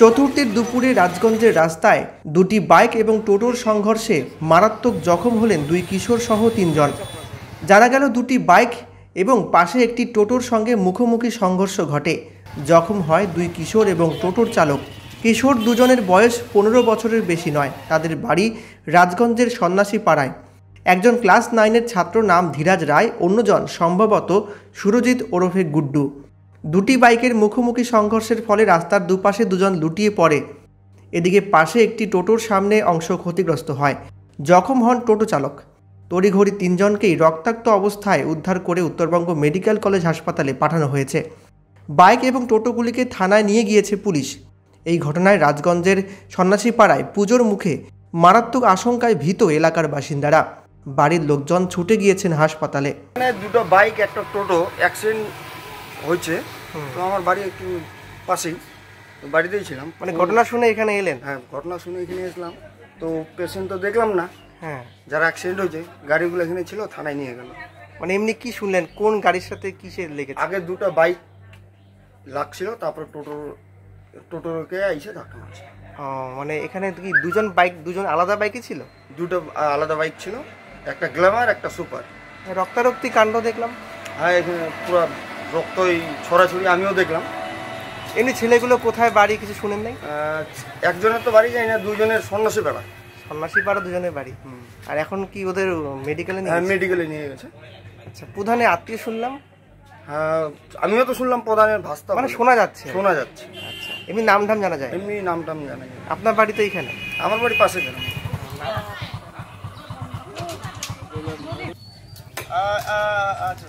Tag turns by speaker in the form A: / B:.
A: চতুর্থের দুপুরে রাজগঞ্জের রাস্তায় দুটি বাইক এবং টোটোর সংঘর্ষে মারাত্মক জখম হলেন দুই কিশোর সহ তিনজন জানা গেল দুটি বাইক এবং পাশে একটি টোটোর সঙ্গে মুখোমুখি সংঘর্ষ ঘটে জখম হয় দুই কিশোর এবং টোটোর চালক কিশোর দুজনের বয়স পনেরো বছরের বেশি নয় তাদের বাড়ি রাজগঞ্জের সন্ন্যাসী পাড়ায় একজন ক্লাস নাইনের ছাত্র নাম ধীরাজ রায় অন্যজন সম্ভবত সুরজিৎ ওরফে গুড্ডু দুটি বাইকের মুখোমুখি সংঘর্ষের ফলে রাস্তার দুপাশে দুজন লুটিয়ে পড়ে এদিকে পাশে একটি টোটোর সামনে অংশ ক্ষতিগ্রস্ত হয় জখম হন টোটো চালক তড়িঘড়ি তিনজনকেই রক্তাক্ত অবস্থায় উদ্ধার করে উত্তরবঙ্গ মেডিকেল কলেজ হাসপাতালে পাঠানো হয়েছে বাইক এবং টোটোগুলিকে থানায় নিয়ে গিয়েছে পুলিশ এই ঘটনায় রাজগঞ্জের সন্ন্যাসীপাড়ায় পুজোর মুখে মারাত্মক আশঙ্কায় ভীত এলাকার বাসিন্দারা বাড়ির লোকজন ছুটে গিয়েছেন হাসপাতালে দুটো বাইক একটা টোটো অ্যাক্সিডেন্ট হয়েছে তো আমার বাড়ি একটু পাশেই বাড়িতেই ছিলাম মানে ঘটনা শুনে এখানে এলেন হ্যাঁ ঘটনা শুনে এখানে এসলাম তো পেশেন্ট তো দেখলাম না হ্যাঁ যারা অ্যাক্সিডেন্ট হয়েছে গাড়িগুলো এখানে ছিল থানায় নিয়ে গেল মানে এমনি কি শুনলেন কোন গাড়ির সাথে কিসের লেগেছে আগে দুটো বাইক লাগছিল তারপর টোটো টোটোকে আইসে ধাক্কা মারছে মানে এখানে কি দুজন বাইক দুজন আলাদা বাইকে ছিল দুটো আলাদা বাইক ছিল একটা গ্ল্যামার একটা সুপার রক্তারক্তি কাণ্ড দেখলাম হ্যাঁ এখানে পুরো রক্তই ছড়াছড়ি আমিও দেখলাম এমনি ছেলেগুলো কোথায় বাড়ি কিছু শুনেন নাই একজনের তো বাড়ি যাই না দুজনের সন্ন্যাসী পাড়া সন্ন্যাসী পাড়া দুজনের বাড়ি আর এখন কি ওদের মেডিকেলে নিয়ে মেডিকেলে হ্যাঁ, নিয়ে গেছে আচ্ছা প্রধানে আত্মীয় শুনলাম হ্যাঁ, আমিও তো শুনলাম প্রধানের ভাস্তা মানে শোনা যাচ্ছে শোনা যাচ্ছে আচ্ছা এমনি নাম ধাম জানা যায় এমনি নাম টাম জানা যায় আপনার বাড়ি তো এইখানে আমার বাড়ি পাশে কেন আচ্ছা